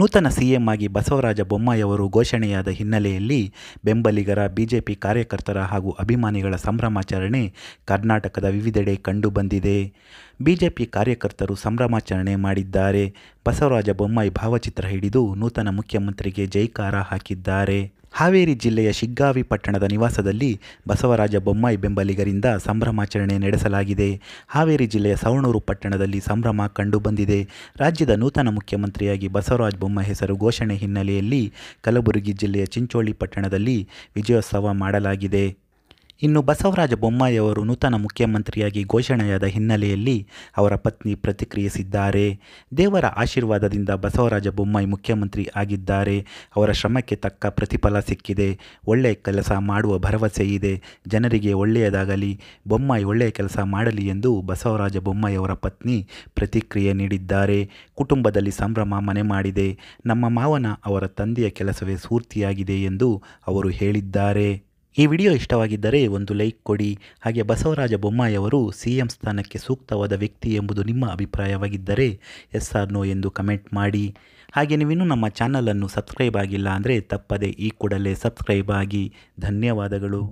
ನೂತನ ಸಿಎಂ ಆಗಿ ಬಸವರಾಜ ಬೊಮ್ಮಾಯಿಯವರು ಘೋಷಣೆಯಾದ ಹಿನ್ನೆಲೆಯಲ್ಲಿ ಬೆಂಬಲಿಗರ ಬಿಜೆಪಿ ಕಾರ್ಯಕರ್ತರ ಹಾಗೂ ಅಭಿಮಾನಿಗಳ ಸಂಭ್ರಮಾಚರಣೆ ಕರ್ನಾಟಕದ ವಿವಿಧೆಡೆ ಕಂಡುಬಂದಿದೆ ಬಿಜೆಪಿ ಕಾರ್ಯಕರ್ತರು ಸಂಭ್ರಮಾಚರಣೆ ಮಾಡಿದ್ದಾರೆ ಬಸವರಾಜ ಬೊಮ್ಮಾಯಿ ಭಾವಚಿತ್ರ ಹಿಡಿದು ನೂತನ ಮುಖ್ಯಮಂತ್ರಿಗೆ ಜೈಕಾರ ಹಾಕಿದ್ದಾರೆ ಹಾವೇರಿ ಜಿಲ್ಲೆಯ ಶಿಗ್ಗಾವಿ ಪಟ್ಟಣದ ನಿವಾಸದಲ್ಲಿ ಬಸವರಾಜ ಬೊಮ್ಮಾಯಿ ಬೆಂಬಲಿಗರಿಂದ ಸಂಭ್ರಮಾಚರಣೆ ನಡೆಸಲಾಗಿದೆ ಹಾವೇರಿ ಜಿಲ್ಲೆಯ ಸವಣೂರು ಪಟ್ಟಣದಲ್ಲಿ ಸಂಭ್ರಮ ಕಂಡುಬಂದಿದೆ ರಾಜ್ಯದ ನೂತನ ಮುಖ್ಯಮಂತ್ರಿಯಾಗಿ ಬಸವರಾಜ ಬೊಮ್ಮಾಯಿ ಹೆಸರು ಘೋಷಣೆ ಹಿನ್ನೆಲೆಯಲ್ಲಿ ಕಲಬುರಗಿ ಜಿಲ್ಲೆಯ ಚಿಂಚೋಳಿ ಪಟ್ಟಣದಲ್ಲಿ ವಿಜಯೋತ್ಸವ ಮಾಡಲಾಗಿದೆ ಇನ್ನು ಬಸವರಾಜ ಬೊಮ್ಮಾಯಿಯವರು ನೂತನ ಮುಖ್ಯಮಂತ್ರಿಯಾಗಿ ಘೋಷಣೆಯಾದ ಹಿನ್ನೆಲೆಯಲ್ಲಿ ಅವರ ಪತ್ನಿ ಪ್ರತಿಕ್ರಿಯಿಸಿದ್ದಾರೆ ದೇವರ ಆಶೀರ್ವಾದದಿಂದ ಬಸವರಾಜ ಬೊಮ್ಮಾಯಿ ಮುಖ್ಯಮಂತ್ರಿ ಆಗಿದ್ದಾರೆ ಅವರ ಶ್ರಮಕ್ಕೆ ತಕ್ಕ ಪ್ರತಿಫಲ ಸಿಕ್ಕಿದೆ ಒಳ್ಳೆಯ ಕೆಲಸ ಮಾಡುವ ಭರವಸೆ ಇದೆ ಜನರಿಗೆ ಒಳ್ಳೆಯದಾಗಲಿ ಬೊಮ್ಮಾಯಿ ಒಳ್ಳೆಯ ಕೆಲಸ ಮಾಡಲಿ ಎಂದು ಬಸವರಾಜ ಬೊಮ್ಮಾಯಿಯವರ ಪತ್ನಿ ಪ್ರತಿಕ್ರಿಯೆ ನೀಡಿದ್ದಾರೆ ಕುಟುಂಬದಲ್ಲಿ ಸಂಭ್ರಮ ಮನೆ ಮಾಡಿದೆ ನಮ್ಮ ಮಾವನ ಅವರ ತಂದೆಯ ಕೆಲಸವೇ ಸ್ಫೂರ್ತಿಯಾಗಿದೆ ಎಂದು ಅವರು ಹೇಳಿದ್ದಾರೆ ಈ ವಿಡಿಯೋ ಇಷ್ಟವಾಗಿದ್ದರೆ ಒಂದು ಲೈಕ್ ಕೊಡಿ ಹಾಗೆ ಬಸವರಾಜ ಬೊಮ್ಮಾಯಿಯವರು ಸಿ ಎಂ ಸ್ಥಾನಕ್ಕೆ ಸೂಕ್ತವಾದ ವ್ಯಕ್ತಿ ಎಂಬುದು ನಿಮ್ಮ ಅಭಿಪ್ರಾಯವಾಗಿದ್ದರೆ ಎಸ್ ಆರ್ ನೋ ಎಂದು ಕಮೆಂಟ್ ಮಾಡಿ ಹಾಗೆ ನೀವಿನ್ನೂ ನಮ್ಮ ಚಾನಲನ್ನು ಸಬ್ಸ್ಕ್ರೈಬ್ ಆಗಿಲ್ಲ ಅಂದರೆ ತಪ್ಪದೆ ಈ ಕೂಡಲೇ ಸಬ್ಸ್ಕ್ರೈಬ್ ಆಗಿ ಧನ್ಯವಾದಗಳು